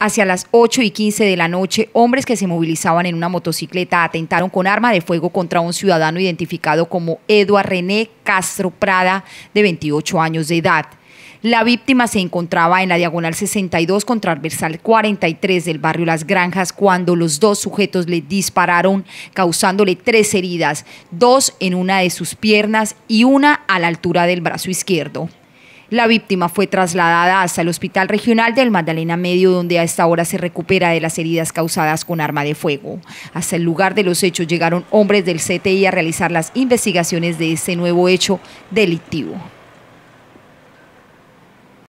Hacia las 8 y 15 de la noche, hombres que se movilizaban en una motocicleta atentaron con arma de fuego contra un ciudadano identificado como Eduard René Castro Prada, de 28 años de edad. La víctima se encontraba en la diagonal 62 el versal 43 del barrio Las Granjas cuando los dos sujetos le dispararon, causándole tres heridas, dos en una de sus piernas y una a la altura del brazo izquierdo. La víctima fue trasladada hasta el Hospital Regional del Magdalena Medio, donde a esta hora se recupera de las heridas causadas con arma de fuego. Hasta el lugar de los hechos llegaron hombres del CTI a realizar las investigaciones de este nuevo hecho delictivo.